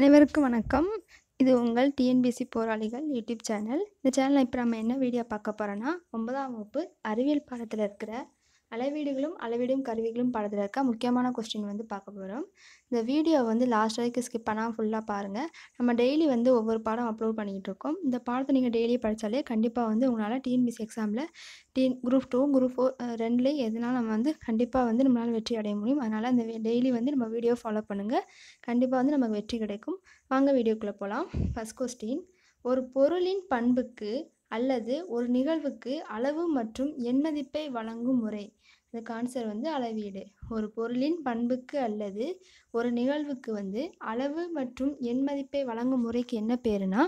அனைவருக்கும் வணக்கம் இது உங்கள் டிஎன்பிசி போராளிகள் யூடியூப் சேனல் இந்த சேனலில் இப்போ நம்ம என்ன வீடியோ பார்க்க போகிறோன்னா ஒன்பதாம் வகுப்பு அறிவியல் பாடத்தில் இருக்கிற அளவீடுகளும் அளவீடும் கருவிகளும் படத்தில் இருக்க முக்கியமான கொஸ்டின் வந்து பார்க்க போகிறோம் இந்த வீடியோ வந்து லாஸ்ட் வரைக்கும் ஸ்கிப் பண்ணால் ஃபுல்லாக பாருங்கள் நம்ம டெய்லி வந்து ஒவ்வொரு பாடம் அப்லோட் பண்ணிக்கிட்டு இருக்கோம் இந்த பாடத்தை நீங்கள் டெய்லி படித்தாலே கண்டிப்பாக வந்து உங்களால் டிஎன்பிசி எக்ஸாமில் டீன் குரூப் டூ குரூப் ஃபோர் ரெண்டுலேயும் எதுனால நம்ம வந்து கண்டிப்பாக வந்து நம்மளால் வெற்றி அடைய முடியும் அதனால் அந்த டெய்லி வந்து நம்ம வீடியோ ஃபாலோ பண்ணுங்கள் கண்டிப்பாக வந்து நமக்கு வெற்றி கிடைக்கும் வாங்க வீடியோக்குள்ளே போகலாம் ஃபஸ்ட் கொஸ்டின் ஒரு பொருளின் பண்புக்கு அல்லது ஒரு நிகழ்வுக்கு அளவு மற்றும் எண்மதிப்பை வழங்கும் முறை அதுக்கு ஆன்சர் வந்து அளவீடு ஒரு பொருளின் பண்புக்கு அல்லது ஒரு நிகழ்வுக்கு வந்து அளவு மற்றும் எண்மதிப்பை வழங்கும் முறைக்கு என்ன பேருனா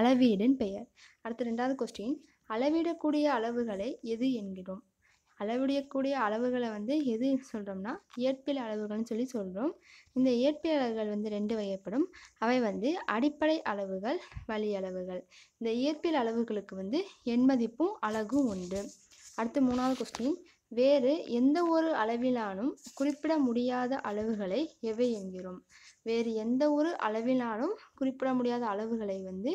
அளவீடுன்னு பெயர் அடுத்த ரெண்டாவது கொஸ்டின் அளவிடக்கூடிய அளவுகளை எது என்கிறோம் அளவிடக்கூடிய அளவுகளை வந்து எது சொல்கிறோம்னா இயற்பியல் அளவுகள்னு சொல்லி சொல்கிறோம் இந்த இயற்பியல் அளவுகள் வந்து ரெண்டு வகைப்படும் அவை வந்து அடிப்படை அளவுகள் வழி அளவுகள் இந்த இயற்பியல் அளவுகளுக்கு வந்து எண்மதிப்பும் அழகும் உண்டு அடுத்து மூணாவது கொஸ்டின் வேறு எந்த ஒரு அளவிலானும் குறிப்பிட முடியாத அளவுகளை எவை என்கிறோம் வேறு எந்த ஒரு அளவினாலும் குறிப்பிட முடியாத அளவுகளை வந்து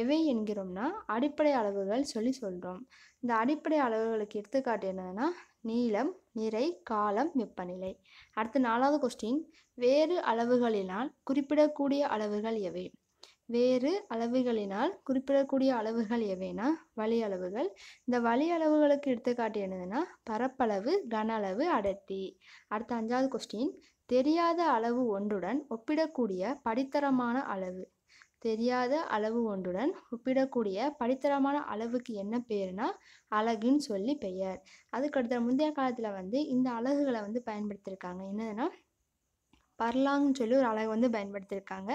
எவை என்கிறோம்னா அடிப்படை அளவுகள் சொல்லி சொல்கிறோம் இந்த அடிப்படை அளவுகளுக்கு எடுத்துக்காட்டு என்னன்னா நீளம் நிறை காலம் வெப்பநிலை அடுத்த நாலாவது கொஸ்டின் வேறு அளவுகளினால் குறிப்பிடக்கூடிய அளவுகள் எவை வேறு அளவுகளினால் குறிப்பிடக்கூடிய அளவுகள் எவைனா வழி அளவுகள் இந்த வழி அளவுகளுக்கு எடுத்துக்காட்டு என்னதுன்னா பரப்பளவு கன அளவு அடர்த்தி அடுத்த அஞ்சாவது கொஸ்டின் தெரியாத அளவு ஒன்றுடன் ஒப்பிடக்கூடிய படித்தரமான அளவு தெரியாத அளவு ஒன்றுடன் ஒப்பிடக்கூடிய படித்தரமான அளவுக்கு என்ன பேருனா அலகுன்னு சொல்லி பெயர் அதுக்கடுத்த முந்தைய காலத்தில் வந்து இந்த அலகுகளை வந்து பயன்படுத்தியிருக்காங்க என்னதுன்னா பர்லாங்னு சொல்லி ஒரு அலகு வந்து பயன்படுத்தியிருக்காங்க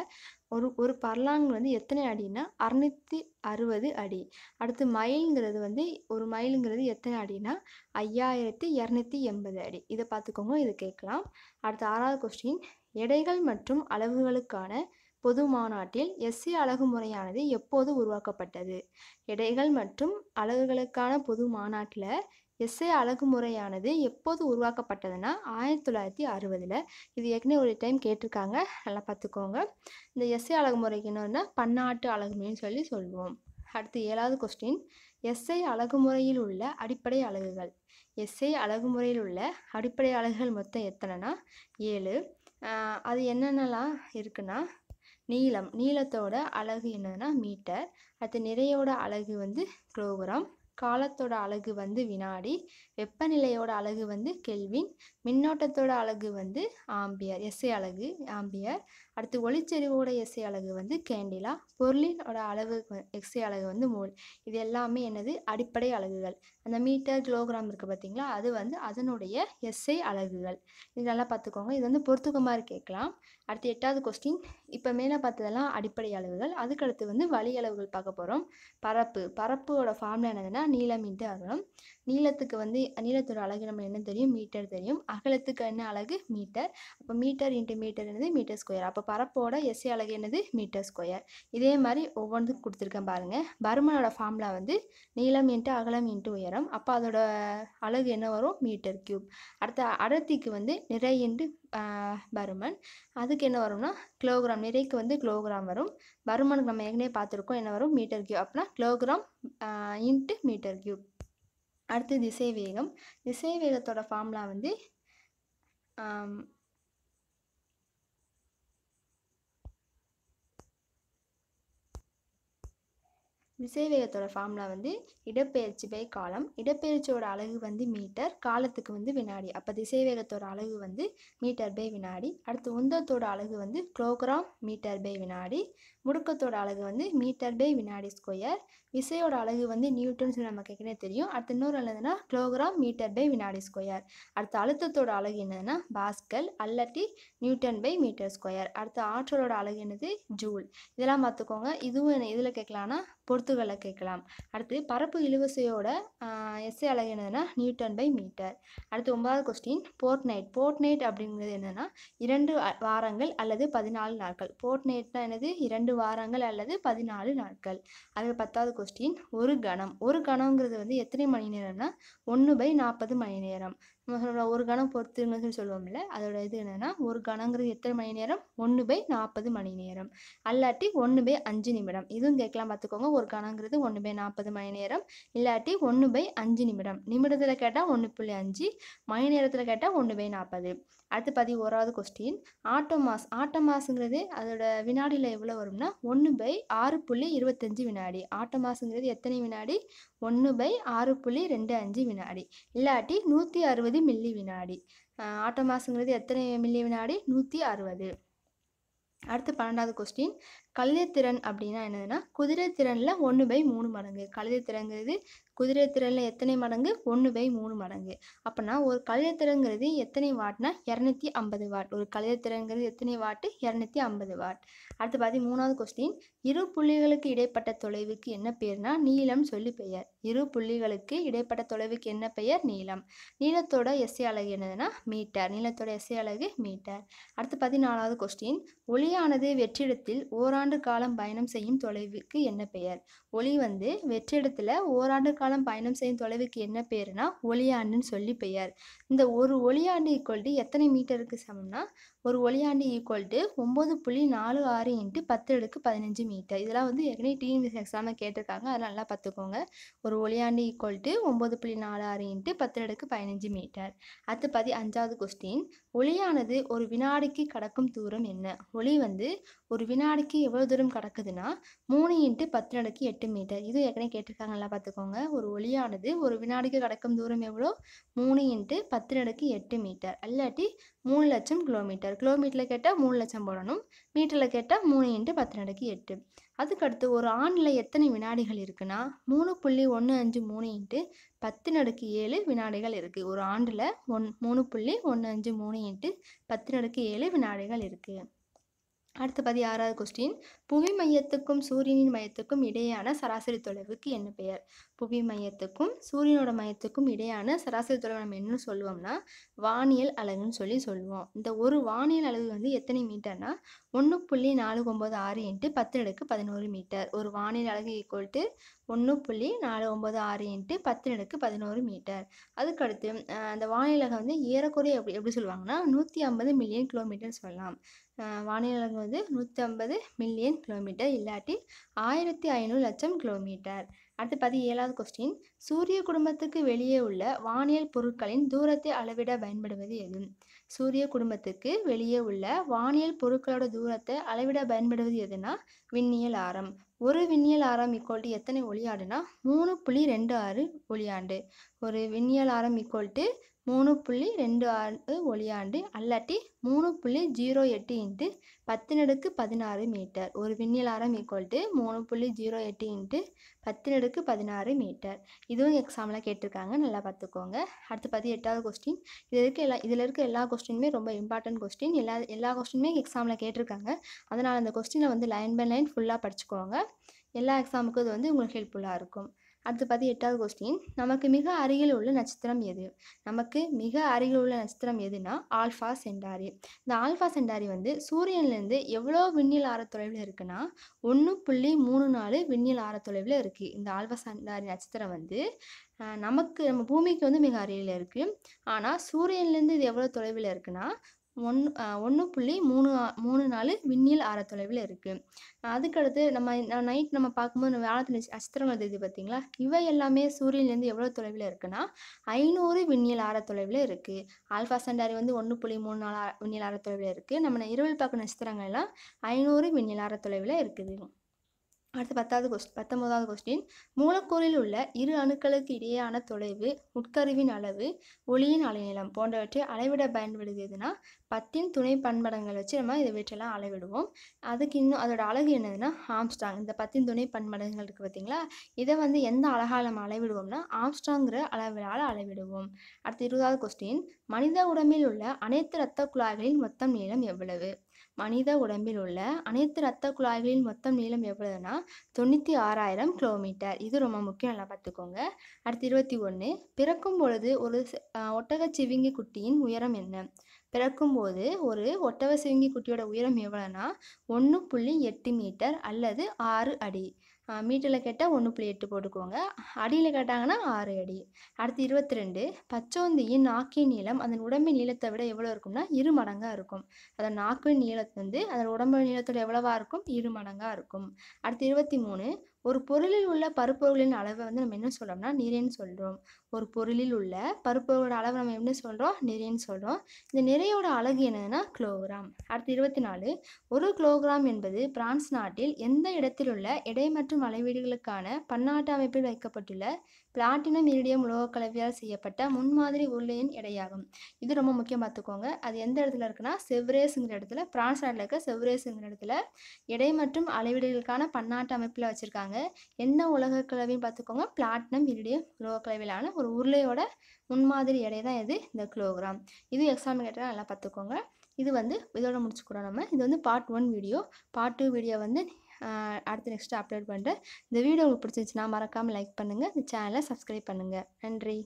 ஒரு ஒரு பர்லாங் வந்து எத்தனை அடின்னா அறுநூத்தி அறுபது அடி அடுத்து மைல்ங்கிறது வந்து ஒரு மைலுங்கிறது எத்தனை அடின்னா ஐயாயிரத்தி இரநூத்தி எண்பது அடி இதை பார்த்துக்கோங்க இதை கேட்கலாம் அடுத்து ஆறாவது கொஸ்டின் எடைகள் மற்றும் அளவுகளுக்கான பொது மாநாட்டில் எஸ்சி அழகு முறையானது எப்போது உருவாக்கப்பட்டது எடைகள் மற்றும் அளவுகளுக்கான பொது மாநாட்டில் எஸ்ஐ அழகுமுறையானது எப்போது உருவாக்கப்பட்டதுன்னா ஆயிரத்தி தொள்ளாயிரத்தி அறுபதில் இது ஏற்கனவே ஒரு டைம் கேட்டிருக்காங்க நல்லா பார்த்துக்கோங்க இந்த எஸ்ஐ அழகுமுறைக்கு என்னன்னா பன்னாட்டு அழகுமுறைன்னு சொல்லி சொல்லுவோம் அடுத்து ஏழாவது கொஸ்டின் எஸ்ஐ அழகுமுறையில் உள்ள அடிப்படை அழகுகள் எஸ்ஐ அழகுமுறையில் உள்ள அடிப்படை அழகுகள் மொத்தம் எத்தனைனா ஏழு அது என்னென்னலாம் இருக்குன்னா நீளம் நீளத்தோட அழகு என்னென்னா மீட்டர் அடுத்து நிறையோட அழகு வந்து கிலோகிராம் காலத்தோட அலகு வந்து வினாடி வெப்பநிலையோட அழகு வந்து கெல்வின் மின்னோட்டத்தோட அழகு வந்து ஆம்பியர் எஸ்ஐ அழகு ஆம்பியர் அடுத்து ஒளிச்செறிவோட எஸ்ஐ அழகு வந்து கேண்டிலா பொருளினோட அளவு எஸ்ஐ அழகு வந்து மோல் இது எல்லாமே என்னது அடிப்படை அலகுகள் அந்த மீட்டர் கிலோகிராம் இருக்குது பார்த்தீங்களா அது வந்து அதனுடைய எஸ்ஐ அலகுகள் இது நல்லா பார்த்துக்கோங்க இது வந்து பொறுத்துக்க மாதிரி கேட்கலாம் அடுத்து எட்டாவது கொஸ்டின் இப்போ மேலே பார்த்ததெல்லாம் அடிப்படை அளவுகள் அதுக்கடுத்து வந்து வழி அளவுகள் பார்க்க போகிறோம் பரப்பு பரப்போட ஃபார்ம்ல என்னதுன்னா நீளம் இன்ட்டு அகலம் நீளத்துக்கு வந்து நீளத்தோட அழகு நம்ம என்ன தெரியும் மீட்டர் தெரியும் அகலத்துக்கு என்ன அழகு மீட்டர் அப்போ மீட்டர் இன்ட்டு மீட்டர் என்னது மீட்டர் ஸ்கொயர் அப்போ பரப்போட எஸ்ஏ அழகு என்னது மீட்டர் ஸ்கொயர் இதே மாதிரி ஒவ்வொன்றுக்கும் கொடுத்துருக்கேன் பாருங்கள் பருமனோட ஃபார்முலா வந்து நீளம் இன்ட்டு அகலம் இன்ட்டு உயரம் அப்போ அதோட அழகு என்ன வரும் மீட்டர் க்யூப் அடுத்த அடர்த்திக்கு வந்து நிறை இன்ட்டு பருமன் அதுக்கு என்ன வரும்னா கிலோகிராம் நிறைக்கு வந்து கிலோகிராம் வரும் பருமனுக்கு நம்ம ஏற்கனவே பார்த்துருக்கோம் என்ன வரும் மீட்டர் க்யூப் அப்படின்னா கிலோகிராம் இன்ட்டு மீட்டர் க்யூப் அடுத்து திசை வேகம் திசை வேகத்தோட ஃபார்முலா வந்து திசைவேகத்தோட ஃபார்ம்லா வந்து இடப்பெயர்ச்சி பை காலம் இடப்பெயர்ச்சியோட அழகு வந்து மீட்டர் காலத்துக்கு வந்து வினாடி அப்போ திசைவேகத்தோட அழகு வந்து மீட்டர் பை வினாடி அடுத்து உந்தத்தோட அழகு வந்து கிலோகிராம் மீட்டர் பை வினாடி முடுக்கத்தோட அழகு வந்து மீட்டர் பை வினாடி ஸ்கொயர் விசையோட அழகு வந்து நியூட்டன்ஸ் நமக்கு ஏற்கனவே தெரியும் அடுத்து இன்னொரு என்னதுன்னா கிலோகிராம் மீட்டர் பை வினாடி ஸ்கொயர் அடுத்து அழுத்தத்தோட அழகு என்னதுன்னா பாஸ்கல் அல்லட்டி நியூட்டன் பை மீட்டர் ஸ்கொயர் அடுத்து ஆற்றலோட அழகு என்னது ஜூல் இதெல்லாம் பார்த்துக்கோங்க இதுவும் என்ன இதில் கேட்கலான்னா பொருத்துகளை கேட்கலாம் அடுத்து பரப்பு இழுவசையோட எஸ்ஏ அழகு என்னதுன்னா நியூட்டன் பை மீட்டர் அடுத்து ஒன்பதாவது question fortnight fortnight அப்படிங்கிறது என்னென்னா இரண்டு வாரங்கள் அல்லது பதினாலு நாட்கள் போர்ட் நைட்னா என்னது இரண்டு இரண்டு வாரங்கள் அல்லது பதினாலு நாட்கள் அது பத்தாவது கொஸ்டின் ஒரு கணம் ஒரு கணங்கிறது வந்து எத்தனை மணி நேரம்னா ஒன்று பை நாற்பது மணி நேரம் நம்ம சொல்கிற ஒரு கணம் பொறுத்துங்கன்னு சொல்லுவோம்ல அதோட இது என்னென்னா ஒரு கணங்கிறது எத்தனை மணி நேரம் ஒன்று பை நாற்பது மணி நேரம் அல்லாட்டி ஒன்று பை அஞ்சு நிமிடம் இதுவும் கேட்கலாம் பார்த்துக்கோங்க ஒரு கணங்கிறது ஒன்று பை நாற்பது மணி நேரம் இல்லாட்டி ஒன்று பை அஞ்சு நிமிடம் நிமிடத்தில் கேட்டால் ஒன்று புள்ளி அஞ்சு மணி நேரத்தில் கேட்டால் ஒன்று பை நாற்பது அடுத்து பதி ஓராவது கொஸ்டின் ஆட்டோ மாஸுங்கிறது அதோட வினாடியில் எவ்வளோ வரும்னா ஒன்று பை ஆறு புள்ளி இருபத்தஞ்சு வினாடி மாஸுங்கிறது எத்தனை வினாடி ஒன்று பை ஆறு புள்ளி ரெண்டு அஞ்சு வினாடி இல்லாட்டி நூற்றி அறுபது மில்லி வினாடி ஆட்டோ மாசங்கிறது எத்தனை மில்லி வினாடி நூற்றி அறுபது அடுத்து பன்னெண்டாவது கொஸ்டின் கழுதைத்திறன் அப்படின்னா என்னதுன்னா குதிரை திறனில் ஒன்று பை மூணு மடங்கு கழுதை குதிரை திறனில் எத்தனை மடங்கு ஒன்று பை மூணு மடங்கு அப்போனா ஒரு கழுதை எத்தனை வாட்னா இரநூத்தி ஐம்பது வாட் ஒரு கழுதை எத்தனை வாட்டு இரநூத்தி ஐம்பது வாட் அடுத்து பார்த்தி மூணாவது கொஸ்டின் இரு புள்ளிகளுக்கு இடைப்பட்ட தொலைவுக்கு என்ன பேர்னா நீளம் சொல்லி பெயர் இரு புள்ளிகளுக்கு இடைப்பட்ட தொலைவுக்கு என்ன பெயர் நீளம் நீளத்தோட எஸ்ஏ அழகு என்னதுன்னா மீட்டர் நீளத்தோட எஸ்ஏ அழகு மீட்டர் அடுத்து பதினாலாவது கொஸ்டின் ஒளியானது வெற்றிடத்தில் ஓரா ஓராண்டு காலம் பயணம் செய்யும் தொலைவுக்கு என்ன பெயர் ஒளி வந்து வெற்றிடத்தில் ஓராண்டு காலம் பயணம் செய்யும் தொலைவுக்கு என்ன பெயர்னா ஒளியாண்டுன்னு சொல்லி பெயர் இந்த ஒரு ஒளியாண்டு ஈக்குவல்டி எத்தனை மீட்டருக்கு சமம்னா ஒரு ஒளியாண்டி ஈக்குவல் டு ஒம்பது புள்ளி நாலு ஆறு இன்ட்டு பத்து அடுக்கு பதினஞ்சு மீட்டர் இதெல்லாம் வந்து ஏற்கனவே டிஎன்பிசி எக்ஸாம் கேட்டிருக்காங்க அதெல்லாம் நல்லா பார்த்துக்கோங்க ஒரு ஒளியாண்டி ஈக்குவல் டு ஒம்பது புள்ளி நாலு ஆறு இன்ட்டு பத்து அடுக்கு பதினஞ்சு மீட்டர் அடுத்து பதி அஞ்சாவது கொஸ்டின் ஒளியானது ஒரு வினாடிக்கு கடக்கும் தூரம் என்ன ஒளி வந்து ஒரு வினாடிக்கு எவ்வளோ தூரம் கடக்குதுன்னா மூணு இன்ட்டு பத்து அடுக்கு எட்டு மீட்டர் இது ஏற்கனவே நல்லா பார்த்துக்கோங்க ஒரு ஒளியானது ஒரு வினாடிக்கு கடக்கும் தூரம் எவ்வளோ மூணு இன்ட்டு பத்து அடுக்கு எட்டு மீட்டர் அல்லாட்டி மூணு லட்சம் கிலோமீட்டர் கிலோமீட்டரில் கேட்டால் மூணு லட்சம் போடணும் மீட்டரில் கேட்டால் மூணு இன்ட்டு பத்து நடக்கு எட்டு அதுக்கடுத்து ஒரு ஆண்டில் எத்தனை வினாடிகள் இருக்குன்னா மூணு புள்ளி ஒன்று அஞ்சு மூணு இன்ட்டு பத்து நடுக்கு ஏழு வினாடிகள் இருக்குது ஒரு ஆண்டில் ஒன் மூணு புள்ளி ஒன்று அஞ்சு மூணு இன்ட்டு பத்து நடுக்கு ஏழு வினாடிகள் இருக்குது அடுத்த ஆறாவது கொஸ்டின் புவி மையத்துக்கும் சூரியனின் மையத்துக்கும் இடையான சராசரி தொலைவுக்கு என்ன பெயர் புவி மையத்துக்கும் சூரியனோட மையத்துக்கும் இடையான சராசரி தொலைவு நம்ம என்ன சொல்லுவோம்னா வானியல் அலகுன்னு சொல்லி சொல்லுவோம் இந்த ஒரு வானியல் அலகு வந்து எத்தனை மீட்டர்னா ஒன்று புள்ளி நாலு ஒம்பது ஆறு இன்ட்டு பத்து அடுக்கு பதினோரு மீட்டர் ஒரு வானியல் அலகு ஈக்குவல் டு ஒன்று புள்ளி நாலு ஒம்பது ஆறு இன்ட்டு பத்து அடுக்கு பதினோரு மீட்டர் அதுக்கடுத்து அந்த வானியலகம் வந்து ஏறக்குறைய எப்படி எப்படி சொல்லுவாங்கன்னா நூற்றி ஐம்பது மில்லியன் கிலோமீட்டர் சொல்லலாம் வானிலங்க வந்து நூற்றி ஐம்பது மில்லியன் கிலோமீட்டர் இல்லாட்டி ஆயிரத்தி ஐநூறு லட்சம் கிலோமீட்டர் அடுத்து பதி ஏழாவது கொஸ்டின் சூரிய குடும்பத்துக்கு வெளியே உள்ள வானியல் பொருட்களின் தூரத்தை அளவிட பயன்படுவது எது சூரிய குடும்பத்துக்கு வெளியே உள்ள வானியல் பொருட்களோட தூரத்தை அளவிட பயன்படுவது எதுனா விண்ணியல் ஆரம் ஒரு விண்ணியல் ஆரம் இக்கோல்ட்டு எத்தனை ஒளியாடுனா மூணு புள்ளி ரெண்டு ஆறு ஒளியாண்டு ஒரு விண்ணியல் ஆரம் இக்கோல்ட்டு மூணு புள்ளி ரெண்டு ஆண்டு ஒளியாண்டு அல்லாட்டி மூணு புள்ளி ஜீரோ எட்டு இன்ட்டு பத்து நடுக்கு பதினாறு மீட்டர் ஒரு விண்ணிலாரம் ஈக்குவல் டு மூணு புள்ளி ஜீரோ எட்டு இன்ட்டு பத்து நடுக்கு பதினாறு மீட்டர் இதுவும் எக்ஸாமில் கேட்டிருக்காங்க நல்லா பார்த்துக்கோங்க அடுத்து பார்த்து எட்டாவது கொஸ்டின் இதில் இருக்க எல்லா இதில் இருக்க எல்லா கொஸ்டினுமே ரொம்ப இம்பார்ட்டன்ட் கொஸ்டின் எல்லா எல்லா கொஸ்டினுமே எக்ஸாமில் கேட்டிருக்காங்க அதனால் அந்த கொஸ்டினை வந்து லைன் பை லைன் ஃபுல்லாக படிச்சுக்கோங்க எல்லா எக்ஸாமுக்கும் இது வந்து உங்களுக்கு ஹெல்ப்ஃபுல்லாக இருக்கும் அடுத்து பார்த்து எட்டாவது கொஸ்டின் நமக்கு மிக அருகில் உள்ள நட்சத்திரம் எது நமக்கு மிக அருகில் உள்ள நட்சத்திரம் எதுனா ஆல்ஃபா சென்டாரி இந்த ஆல்ஃபா சென்டாரி வந்து சூரியன்லேருந்து எவ்வளோ விண்ணில் ஆற தொலைவில் இருக்குன்னா ஒன்று புள்ளி மூணு நாலு விண்ணில் ஆற தொலைவில் இருக்குது இந்த ஆல்ஃபா சென்டாரி நட்சத்திரம் வந்து நமக்கு நம்ம பூமிக்கு வந்து மிக அருகில் இருக்குது ஆனால் சூரியன்லேருந்து இது எவ்வளோ தொலைவில் இருக்குன்னா ஒன் ஒன்று புள்ளி மூணு மூணு நாலு விண்ணில் ஆற தொலைவில் இருக்குது அதுக்கடுத்து நம்ம நைட் நம்ம பார்க்கும்போது நம்ம வானத்தில் நட்சத்திரங்கள் தெரியுது பார்த்தீங்களா இவை எல்லாமே சூரியன்லேருந்து எவ்வளோ தொலைவில் இருக்குன்னா ஐநூறு விண்ணில் ஆற தொலைவில் இருக்குது ஆல்ஃபா சண்டாரி வந்து ஒன்று புள்ளி மூணு நாலு விண்ணில் ஆர தொலைவில் இருக்குது நம்ம இரவில் பார்க்கணும் நட்சத்திரங்கள் எல்லாம் ஐநூறு விண்ணில் ஆற தொலைவில் இருக்குது அடுத்து பத்தாவது கொஸ்டின் பத்தொன்பதாவது கொஸ்டின் மூலக்கூறில் உள்ள இரு அணுக்களுக்கு இடையேயான தொலைவு உட்கருவின் அளவு ஒளியின் அலைநீளம் போன்றவற்றை அளவிட பயன்படுது பத்தின் துணை பண்படங்கள் வச்சு நம்ம இதை வீட்டெல்லாம் அளவிடுவோம் அதுக்கு இன்னும் அதோட அழகு என்னதுன்னா ஆம்ஸ்டாங் இந்த பத்தின் துணை பண்படங்கள் இருக்குது பார்த்தீங்களா இதை வந்து எந்த அழகால் நம்ம அளவிடுவோம்னா ஹாம்ஸ்டாங்கிற அளவிலால் அளவிடுவோம் அடுத்து இருபதாவது கொஸ்டின் மனித உடம்பில் உள்ள அனைத்து இரத்த குழாய்களின் மொத்தம் நீளம் எவ்வளவு மனித உடம்பில் உள்ள அனைத்து இரத்த குழாய்களின் மொத்தம் நீளம் எவ்வளவுனா தொண்ணூற்றி ஆறாயிரம் கிலோமீட்டர் இது ரொம்ப முக்கியம் நல்லா பார்த்துக்கோங்க அடுத்து இருபத்தி ஒன்று பிறக்கும் பொழுது ஒரு சிவிங்கி குட்டியின் உயரம் என்ன பிறக்கும்போது ஒரு ஒட்டக சிவிங்கி குட்டியோட உயரம் எவ்வளோனா ஒன்று புள்ளி எட்டு மீட்டர் அல்லது ஆறு அடி மீட்டரில் கேட்டால் ஒன்று புள்ளி எட்டு போட்டுக்கோங்க அடியில் கேட்டாங்கன்னா ஆறு அடி அடுத்து இருபத்தி ரெண்டு பச்சோந்தியின் நாக்கின் நீளம் அதன் உடம்பின் நீளத்தை விட எவ்வளோ இருக்கும்னா இரு மடங்காக இருக்கும் அதன் நாக்கின் நீளத்து வந்து அதன் உடம்பு நீளத்தோட எவ்வளவாக இருக்கும் இரு மடங்காக இருக்கும் அடுத்து இருபத்தி மூணு ஒரு பொருளில் உள்ள பருப்பொருளின் அளவை வந்து நம்ம என்ன சொல்கிறோம்னா நீரேன்னு சொல்கிறோம் ஒரு பொருளில் உள்ள பருப்போட அளவு நம்ம என்ன சொல்கிறோம் நிறைன்னு சொல்கிறோம் இந்த நிறையோட அழகு என்னதுன்னா கிலோகிராம் அடுத்து இருபத்தி நாலு ஒரு கிலோகிராம் என்பது பிரான்ஸ் நாட்டில் எந்த இடத்தில் உள்ள இடை மற்றும் அளவீடுகளுக்கான பன்னாட்டு அமைப்பில் வைக்கப்பட்டுள்ள பிளாட்டினம் இரிடியம் உலோக கலவையால் செய்யப்பட்ட முன்மாதிரி உருளையின் எடையாகும் இது ரொம்ப முக்கியம் பார்த்துக்கோங்க அது எந்த இடத்துல இருக்குன்னா செவ்ரேஸுங்கிற இடத்துல பிரான்ஸ் நாட்டில் இருக்க செவ்ரேஸுங்கிற இடத்துல இடை மற்றும் அளவீடுகளுக்கான பன்னாட்டு அமைப்பில் வச்சுருக்காங்க என்ன உலக பார்த்துக்கோங்க பிளாட்டினம் இரிடியம் உலோக கலவையிலான ஒரு உருளையோட முன்மாதிரி எடை தான் இது இந்த கிலோகிராம் இதுவும் எக்ஸாம் கேட்டால் நல்லா பார்த்துக்கோங்க இது வந்து இதோட முடிச்சுக்கிறோம் நம்ம இது வந்து part one video part two video வந்து அடுத்து நெக்ஸ்ட்டு அப்லோட் பண்ணுறேன் இந்த வீடியோ உங்களுக்கு பிடிச்சிருச்சுன்னா மறக்காமல் லைக் பண்ணுங்கள் இந்த சேனலை சப்ஸ்கிரைப் பண்ணுங்கள் நன்றி